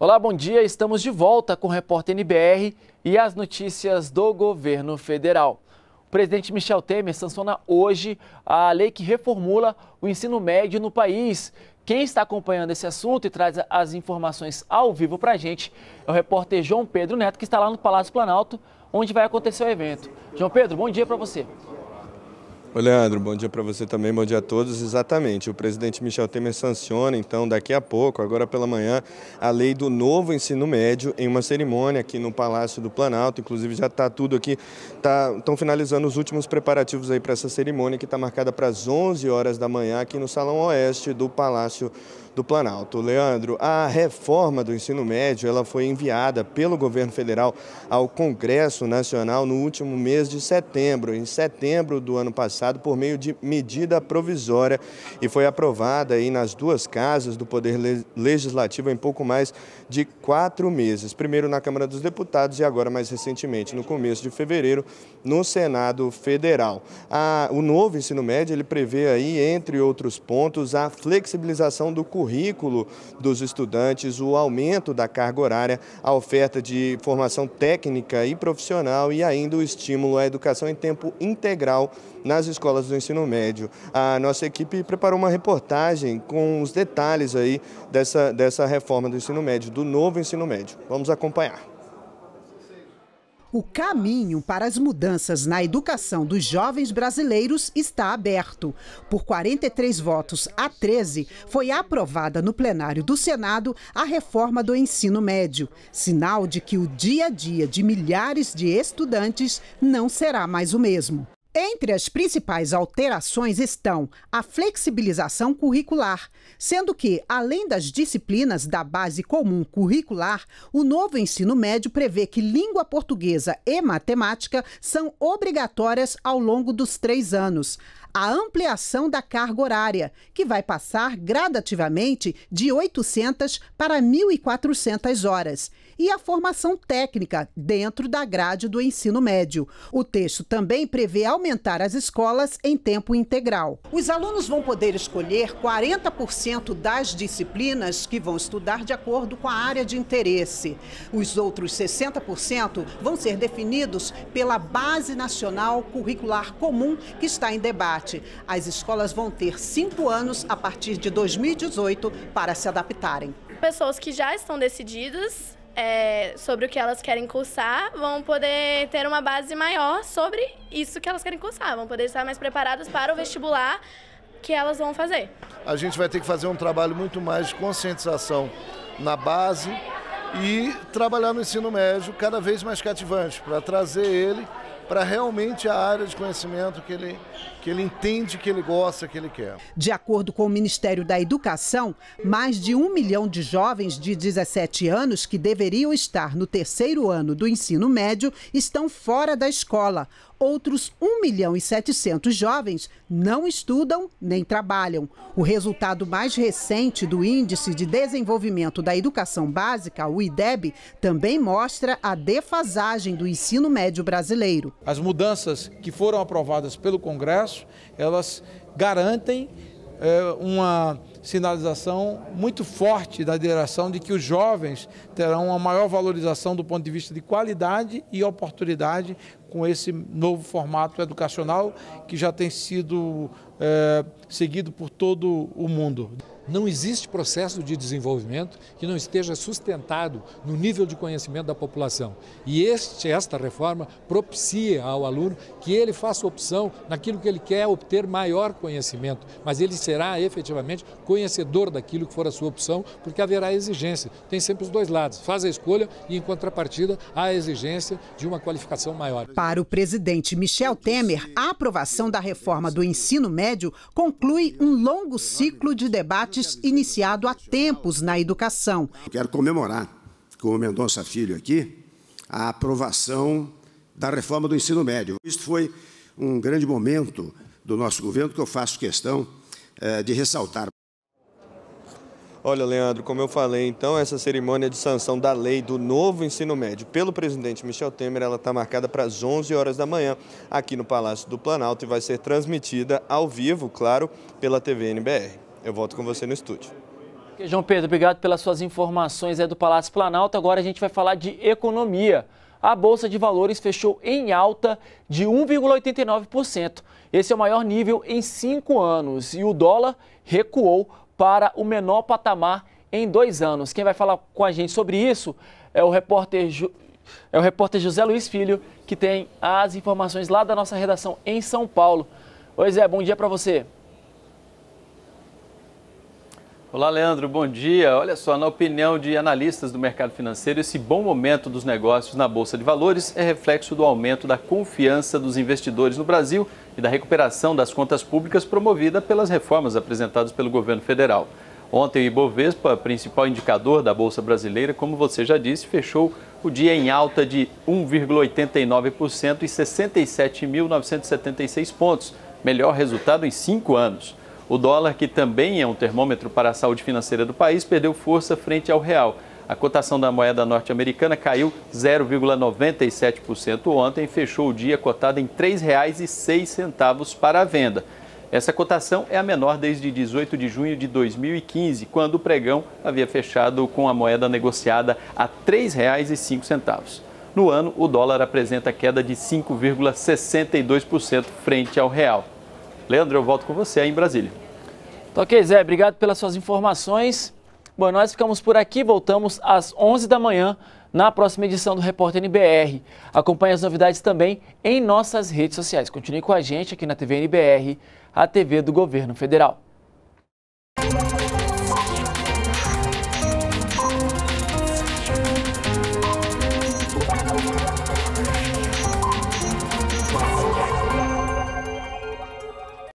Olá, bom dia. Estamos de volta com o repórter NBR e as notícias do governo federal. O presidente Michel Temer sanciona hoje a lei que reformula o ensino médio no país. Quem está acompanhando esse assunto e traz as informações ao vivo para a gente é o repórter João Pedro Neto, que está lá no Palácio Planalto, onde vai acontecer o evento. João Pedro, bom dia para você. Ô Leandro, bom dia para você também, bom dia a todos. Exatamente, o presidente Michel Temer sanciona, então, daqui a pouco, agora pela manhã, a lei do novo ensino médio em uma cerimônia aqui no Palácio do Planalto. Inclusive, já está tudo aqui, estão tá, finalizando os últimos preparativos aí para essa cerimônia que está marcada para as 11 horas da manhã aqui no Salão Oeste do Palácio do Planalto. Leandro, a reforma do ensino médio ela foi enviada pelo governo federal ao Congresso Nacional no último mês de setembro. Em setembro do ano passado, passado por meio de medida provisória e foi aprovada aí nas duas casas do Poder Legislativo em pouco mais de quatro meses. Primeiro na Câmara dos Deputados e agora mais recentemente, no começo de fevereiro, no Senado Federal. A, o novo ensino médio ele prevê aí, entre outros pontos, a flexibilização do currículo dos estudantes, o aumento da carga horária, a oferta de formação técnica e profissional e ainda o estímulo à educação em tempo integral nas escolas do ensino médio. A nossa equipe preparou uma reportagem com os detalhes aí dessa, dessa reforma do ensino médio, do novo ensino médio. Vamos acompanhar. O caminho para as mudanças na educação dos jovens brasileiros está aberto. Por 43 votos a 13, foi aprovada no plenário do Senado a reforma do ensino médio, sinal de que o dia a dia de milhares de estudantes não será mais o mesmo. Entre as principais alterações estão a flexibilização curricular, sendo que, além das disciplinas da base comum curricular, o novo ensino médio prevê que língua portuguesa e matemática são obrigatórias ao longo dos três anos. A ampliação da carga horária, que vai passar gradativamente de 800 para 1.400 horas, e a formação técnica dentro da grade do ensino médio. O texto também prevê aumentar implementar as escolas em tempo integral. Os alunos vão poder escolher 40% das disciplinas que vão estudar de acordo com a área de interesse. Os outros 60% vão ser definidos pela Base Nacional Curricular Comum, que está em debate. As escolas vão ter cinco anos a partir de 2018 para se adaptarem. Pessoas que já estão decididas é, sobre o que elas querem cursar, vão poder ter uma base maior sobre isso que elas querem cursar, vão poder estar mais preparadas para o vestibular que elas vão fazer. A gente vai ter que fazer um trabalho muito mais de conscientização na base e trabalhar no ensino médio cada vez mais cativante para trazer ele para realmente a área de conhecimento que ele, que ele entende, que ele gosta, que ele quer. De acordo com o Ministério da Educação, mais de um milhão de jovens de 17 anos que deveriam estar no terceiro ano do ensino médio estão fora da escola. Outros 1 milhão e 700 jovens não estudam nem trabalham. O resultado mais recente do Índice de Desenvolvimento da Educação Básica, o IDEB, também mostra a defasagem do ensino médio brasileiro. As mudanças que foram aprovadas pelo Congresso, elas garantem é, uma sinalização muito forte da direção de que os jovens terão uma maior valorização do ponto de vista de qualidade e oportunidade com esse novo formato educacional que já tem sido é, seguido por todo o mundo. Não existe processo de desenvolvimento que não esteja sustentado no nível de conhecimento da população. E este, esta reforma propicia ao aluno que ele faça opção naquilo que ele quer obter maior conhecimento, mas ele será efetivamente conhecido conhecedor daquilo que for a sua opção, porque haverá exigência. Tem sempre os dois lados. Faz a escolha e, em contrapartida, há a exigência de uma qualificação maior. Para o presidente Michel Temer, a aprovação da reforma do ensino médio conclui um longo ciclo de debates iniciado há tempos na educação. Quero comemorar com o Mendonça Filho aqui a aprovação da reforma do ensino médio. Isso foi um grande momento do nosso governo que eu faço questão eh, de ressaltar. Olha, Leandro, como eu falei, então, essa cerimônia de sanção da lei do novo ensino médio pelo presidente Michel Temer, ela está marcada para as 11 horas da manhã aqui no Palácio do Planalto e vai ser transmitida ao vivo, claro, pela TV NBR. Eu volto com você no estúdio. João Pedro, obrigado pelas suas informações é do Palácio Planalto. Agora a gente vai falar de economia. A Bolsa de Valores fechou em alta de 1,89%. Esse é o maior nível em cinco anos e o dólar recuou para o menor patamar em dois anos. Quem vai falar com a gente sobre isso é o repórter, Ju... é o repórter José Luiz Filho, que tem as informações lá da nossa redação em São Paulo. Oi, Zé, bom dia para você. Olá, Leandro, bom dia. Olha só, na opinião de analistas do mercado financeiro, esse bom momento dos negócios na Bolsa de Valores é reflexo do aumento da confiança dos investidores no Brasil e da recuperação das contas públicas promovida pelas reformas apresentadas pelo governo federal. Ontem, o Ibovespa, principal indicador da Bolsa Brasileira, como você já disse, fechou o dia em alta de 1,89% e 67.976 pontos, melhor resultado em cinco anos. O dólar, que também é um termômetro para a saúde financeira do país, perdeu força frente ao real. A cotação da moeda norte-americana caiu 0,97% ontem e fechou o dia cotada em R$ 3,06 para a venda. Essa cotação é a menor desde 18 de junho de 2015, quando o pregão havia fechado com a moeda negociada a R$ 3,05. No ano, o dólar apresenta queda de 5,62% frente ao real. Leandro, eu volto com você aí em Brasília. Então, ok, Zé, obrigado pelas suas informações. Bom, nós ficamos por aqui, voltamos às 11 da manhã na próxima edição do Repórter NBR. Acompanhe as novidades também em nossas redes sociais. Continue com a gente aqui na TV NBR, a TV do Governo Federal.